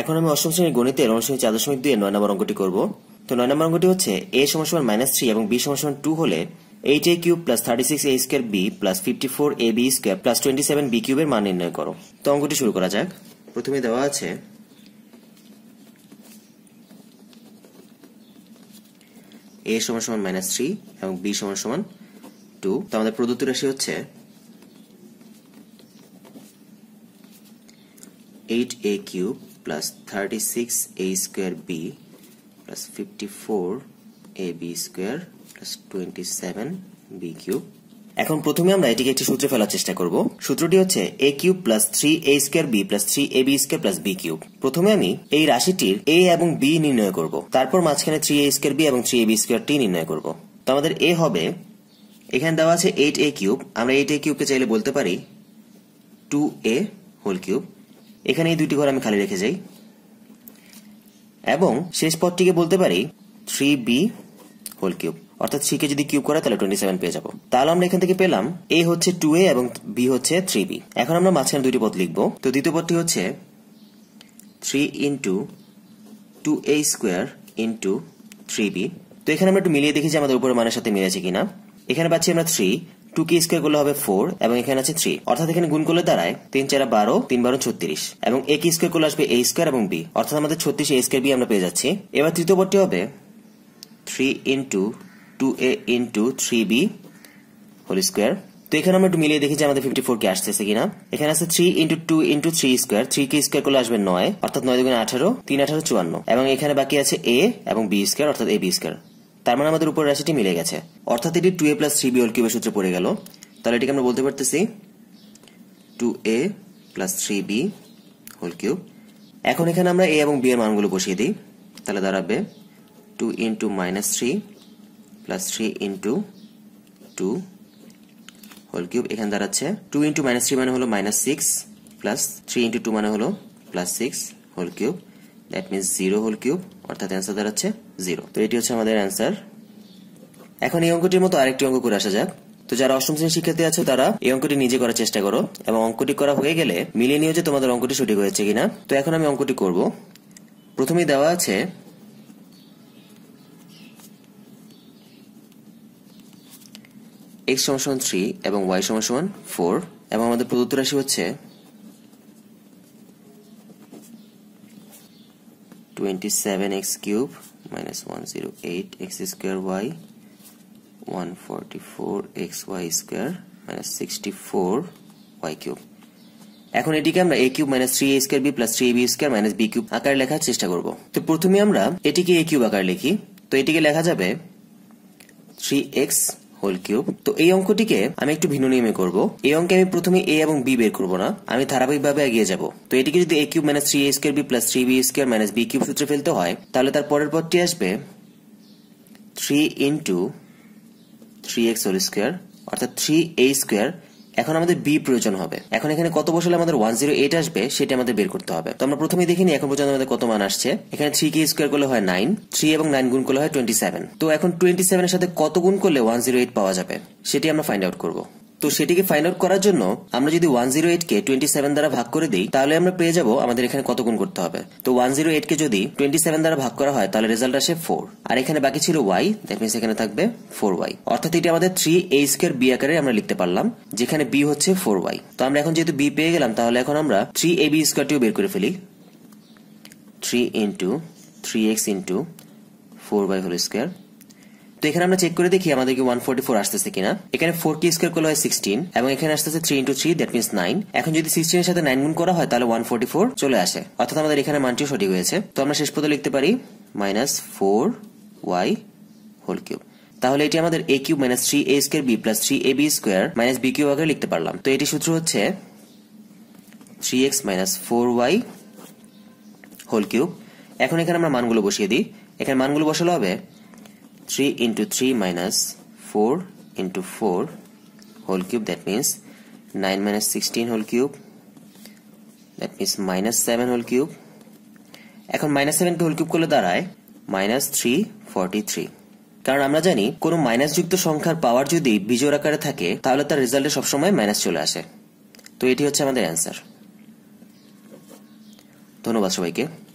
এখন আমি অষ্টম শ্রেণীর গণিতের অনুসারী চার দশমিক দুই নয় নম্বর অঙ্কটি করব তো নয় নম্বর অঙ্কটি হচ্ছে এ সমান মাইনাস থ্রি এবং বি সমান টু হলে eight a cube plus thirty six a square b plus fifty four a b square plus twenty seven b কিউবের মান নির্ণয় করো তো অঙ্কটি শুরু করা যাক প্রথমে দেওয়া আছে এ সমান সমান মাইনাস থ্রি এবং বি সমান সমান টু তো আমাদের প্রদত্ত রাশি হচ্ছে eight a cube plus 36 a square b plus 54 b square plus 27 b cube এখন প্রথমে আমরা এটিকে একটি সূত্রে ফেলার চেষ্টা করব সূত্রটি হচ্ছে a cube plus three a square b plus three a b square plus b cube প্রথমে আমি এই রাশিটির এ এবং বি নির্ণয় করব তারপর মাঝখানে থ্রি এ স্কোয়ার বি এবং থ্রি এ বি স্কোয়ার টি নির্ণয় করব তো আমাদের এ হবে এখানে দেওয়া আছে এইট এ কিউব আমরা এইট এ কিউবকে চাইলে বলতে পারি টু এ হোল কিউব এখানে এই দুটি ঘর আমি খালি রেখে যাই এবং শেষ পদটিকে বলতে পারি থ্রি বি হোল কিউব অর্থাৎ থ্রিকে যদি কিউব করা তাহলে টোয়েন্টি সেভেন পেয়ে যাবো তাহলে আমরা এখান থেকে পেলাম এ হচ্ছে টু এ এবং বি হচ্ছে থ্রি বি এখন আমরা মাঝখানে দুটি পদ লিখবো তো দ্বিতীয় পদটি হচ্ছে three into two a square into three b তো এখানে আমরা একটু মিলিয়ে দেখি যে আমাদের উপরে মানের সাথে মিলেছে কিনা এখানে পাচ্ছি আমরা থ্রি টু কে স্কোয়ার করলে হবে ফোর এবং এখানে আছে থ্রি অর্থাৎ এখানে গুণ করলে দাঁড়ায় তিন চার বারো তিন বারো ছত্রিশ এবং এ কে স্কোয়ার করলে আসবে এ স্কোয়ার এবং বি অর্থাৎ আমাদের ছত্রিশ এ স্কোয়ার বি আমরা পেয়ে যাচ্ছি এবার তৃতীয় পদটি হবে three into two a into three b whole square তো এখানে আমরা একটু মিলিয়ে দেখি যে আমাদের ফিফটি ফোর কে আসতেছে কিনা এখানে আছে three into two into three square three কে স্কোয়ার করলে আসবে নয় অর্থাৎ নয় দুগুণে আঠারো তিন আঠারো চুয়ান্ন এবং এখানে বাকি আছে এ এবং বি স্কোয়ার অর্থাৎ এ বি স্কোয়ার তার মানে আমাদের উপর রাশিটি মিলে গেছে অর্থাৎ এটি two a plus three b কিউবের সূত্রে পড়ে গেল তাহলে এটিকে আমরা বলতে পারতেছি two a plus three b whole cube এখন এখানে আমরা এ এবং বি এর মানগুলো বসিয়ে দিই তাহলে দাঁড়াবে two into minus three plus three into two whole cube এখানে দাঁড়াচ্ছে টু ইন্টু মাইনাস থ্রি মানে হলো minus six plus three into two মানে হলো plus six whole cube that means zero whole cube অর্থাৎ অ্যান্সার দাঁড়াচ্ছে জিরো তো এটি হচ্ছে আমাদের অ্যান্সার এখন এই অঙ্কটির মতো আরেকটি অঙ্ক করে আসা যাক তো যারা অষ্টম শ্রেণীর শিক্ষার্থী আছো তারা এই অঙ্কটি নিজে করার চেষ্টা করো এবং অঙ্কটি করা হয়ে গেলে মিলিয়ে নিয়ে যে তোমাদের অঙ্কটি সঠিক হয়েছে কিনা তো এখন আমি অঙ্কটি করব প্রথমে দেওয়া আছে এক্স সমান থ্রি এবং ওয়াই সমান ফোর এবং আমাদের প্রদত্ত রাশি হচ্ছে 27x cube minus 108x square y 144xy square minus y cube এখন এটিকে আমরা a cube minus three a square b plus three a b square minus b cube আকারে লেখার চেষ্টা করব তো প্রথমে আমরা এটিকে এ কিউব আকারে লিখি তো এটিকে লেখা যাবে থ্রি এক্স হোল কিউব তো এই অঙ্কটিকে আমি একটু ভিন্ন নিয়মে করব এই অঙ্কে আমি প্রথমে এ এবং বি বের করব না আমি ধারাবাহিকভাবে এগিয়ে যাব তো এটিকে যদি a cube minus three a square b plus three b square minus b cube সূত্রে ফেলতে হয় তাহলে তার পরের পদটি আসবে three into three x whole square অর্থাৎ থ্রি এ স্কোয়ার এখন আমাদের বি প্রয়োজন হবে এখন এখানে কত বসলে আমাদের ওয়ান জিরো এইট আসবে সেটা আমাদের বের করতে হবে তো আমরা প্রথমে দেখিনি এখন পর্যন্ত আমাদের কত মান আসছে এখানে থ্রি কে স্কোয়ার করলে হয় নাইন থ্রি এবং নাইন গুণ করলে হয় টোয়েন্টি সেভেন তো এখন টোয়েন্টি সেভেনের সাথে কত গুণ করলে ওয়ান জিরো এইট পাওয়া যাবে সেটি আমরা ফাইন্ড আউট করবো তো সেটিকে ফাইন্ড আউট করার জন্য আমরা যদি ওয়ান জিরো কে টোয়েন্টি সেভেন দ্বারা ভাগ করে দিই তাহলে আমরা পেয়ে যাব আমাদের এখানে কত গুণ করতে হবে তো ওয়ান জিরো এইট কে যদি টোয়েন্টি সেভেন দ্বারা ভাগ করা হয় তাহলে রেজাল্ট আসে ফোর আর এখানে বাকি ছিল ওয়াই দ্যাট মিনস এখানে থাকবে ফোর ওয়াই অর্থাৎ এটি আমাদের থ্রি এ স্কোয়ার বি আকারে আমরা লিখতে পারলাম যেখানে বি হচ্ছে ফোর ওয়াই তো আমরা এখন যেহেতু বি পেয়ে গেলাম তাহলে এখন আমরা থ্রি এ বি স্কোয়ারটিও বের করে ফেলি three into three x into four by whole square তো এখানে আমরা চেক করে দেখি আমাদেরকে ওয়ান ফোর্টি ফোর আসতেছে কিনা এখানে ফোর কে স্কোয়ার করলে হয় সিক্সটিন এবং এখানে আসতেছে three into three that means nine এখন যদি সিক্সটিন এর সাথে নাইন গুণ করা হয় তাহলে ওয়ান ফোর্টি ফোর চলে আসে অর্থাৎ আমাদের এখানে মানটিও সঠিক হয়েছে তো আমরা শেষ পর্যন্ত লিখতে পারি minus four y whole cube তাহলে এটি আমাদের a cube minus three a square b plus three a b square minus b cube আগে লিখতে পারলাম তো এটি সূত্র হচ্ছে three x minus four y whole cube এখন এখানে আমরা মানগুলো বসিয়ে দিই এখানে মানগুলো বসালে হবে 3 into 3 minus 4 into 4 whole cube that means 9 minus 16 whole cube that means minus 7 whole cube এখন মাইনাস সেভেনকে হোল কিউব করলে দাঁড়ায় মাইনাস থ্রি ফর্টি থ্রি কারণ আমরা জানি কোনো মাইনাস যুক্ত সংখ্যার পাওয়ার যদি বিজোর আকারে থাকে তাহলে তার রেজাল্টে সবসময় মাইনাস চলে আসে তো এটি হচ্ছে আমাদের অ্যান্সার ধন্যবাদ সবাইকে